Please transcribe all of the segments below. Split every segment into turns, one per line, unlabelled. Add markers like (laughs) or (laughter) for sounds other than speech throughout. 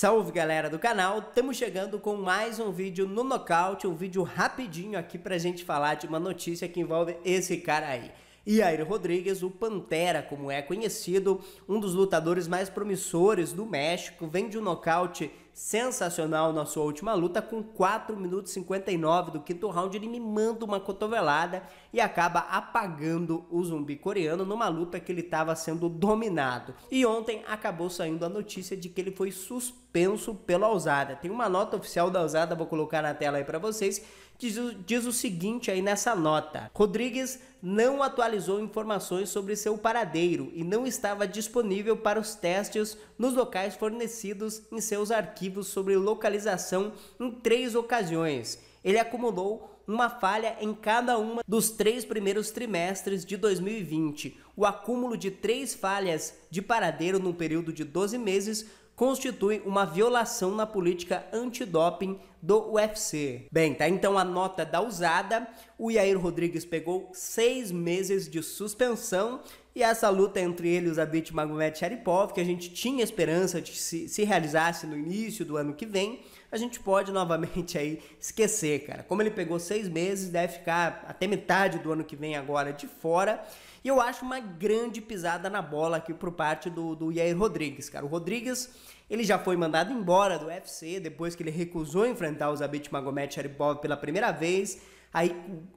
Salve galera do canal, estamos chegando com mais um vídeo no nocaute, um vídeo rapidinho aqui para gente falar de uma notícia que envolve esse cara aí. Yair Rodrigues, o Pantera, como é conhecido, um dos lutadores mais promissores do México, vem de um nocaute sensacional na sua última luta, com 4 minutos 59 do quinto round, ele me manda uma cotovelada e acaba apagando o zumbi coreano numa luta que ele estava sendo dominado. E ontem acabou saindo a notícia de que ele foi suspenso pela ousada. Tem uma nota oficial da ousada, vou colocar na tela aí para vocês, Diz, diz, o seguinte aí nessa nota: Rodrigues não atualizou informações sobre seu paradeiro e não estava disponível para os testes nos locais fornecidos em seus arquivos arquivos sobre localização em três ocasiões. Ele acumulou uma falha em cada uma dos três primeiros trimestres de 2020. O acúmulo de três falhas de paradeiro num período de 12 meses constitui uma violação na política antidoping do UFC. Bem, tá então a nota da usada. O Yair Rodrigues pegou seis meses de suspensão e essa luta entre ele, os Abit Magomed Sharipov, que a gente tinha esperança de se, se realizasse no início do ano que vem, a gente pode (laughs) novamente aí esquecer, cara. Como ele pegou seis meses, deve ficar até metade do ano que vem agora de fora. E eu acho uma grande pisada na bola aqui por parte do, do Yair Rodrigues, cara. O Rodrigues ele já foi mandado embora do UFC depois que ele recusou enfrentar o Zabit Magomed Sharipov pela primeira vez. Aí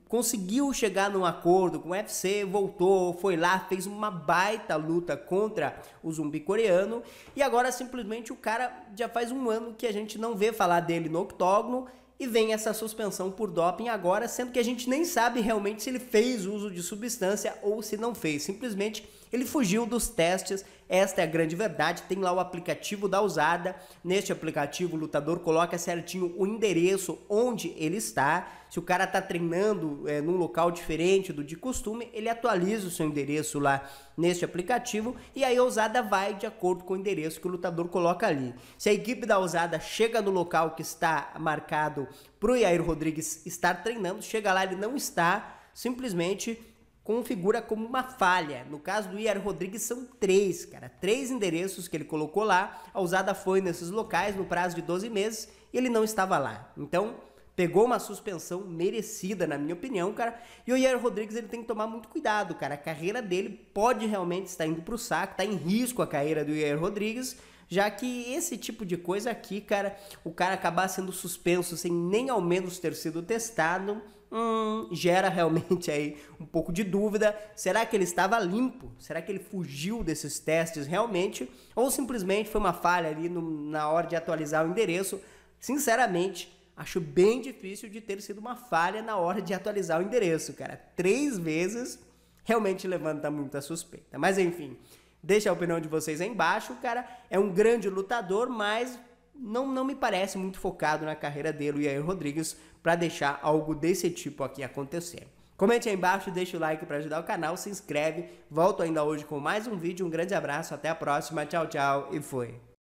conseguiu chegar num acordo com o UFC, voltou, foi lá, fez uma baita luta contra o zumbi coreano. E agora simplesmente o cara já faz um ano que a gente não vê falar dele no octógono e vem essa suspensão por doping agora, sendo que a gente nem sabe realmente se ele fez uso de substância ou se não fez. Simplesmente ele fugiu dos testes, esta é a grande verdade. Tem lá o aplicativo da usada. Neste aplicativo, o lutador coloca certinho o endereço onde ele está. Se o cara está treinando é, num local diferente do de costume, ele atualiza o seu endereço lá neste aplicativo e aí a usada vai de acordo com o endereço que o lutador coloca ali. Se a equipe da usada chega no local que está marcado para o Yair Rodrigues estar treinando, chega lá, ele não está, simplesmente configura como uma falha. No caso do Iar Rodrigues, são três, cara. Três endereços que ele colocou lá. A usada foi nesses locais no prazo de 12 meses e ele não estava lá. Então, pegou uma suspensão merecida, na minha opinião, cara. E o Iar Rodrigues ele tem que tomar muito cuidado, cara. A carreira dele pode realmente estar indo para o saco, está em risco a carreira do Iar Rodrigues. Já que esse tipo de coisa aqui, cara, o cara acabar sendo suspenso sem nem ao menos ter sido testado, hum, gera realmente aí um pouco de dúvida. Será que ele estava limpo? Será que ele fugiu desses testes realmente? Ou simplesmente foi uma falha ali no, na hora de atualizar o endereço? Sinceramente, acho bem difícil de ter sido uma falha na hora de atualizar o endereço, cara. Três vezes realmente levanta muita suspeita. Mas enfim. Deixa a opinião de vocês aí embaixo. O cara é um grande lutador, mas não, não me parece muito focado na carreira dele, o aí Rodrigues, para deixar algo desse tipo aqui acontecer. Comente aí embaixo, deixa o like para ajudar o canal, se inscreve. Volto ainda hoje com mais um vídeo. Um grande abraço, até a próxima. Tchau, tchau e fui.